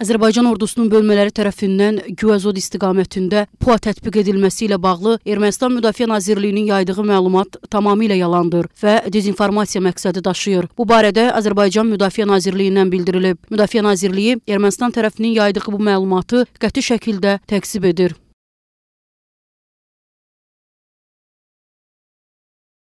Azərbaycan ordusunun bölmələri tərəfindən Güvəzod istiqamətində PUA tətbiq edilməsi ilə bağlı Ermənistan Müdafiə Nazirliyinin yaydığı məlumat tamamilə yalandır və dezinformasiya məqsədi daşıyır. Bu barədə Azərbaycan Müdafiə Nazirliyindən bildirilib. Müdafiə Nazirliyi Ermənistan tərəfinin yaydığı bu məlumatı qəti şəkildə təksib edir.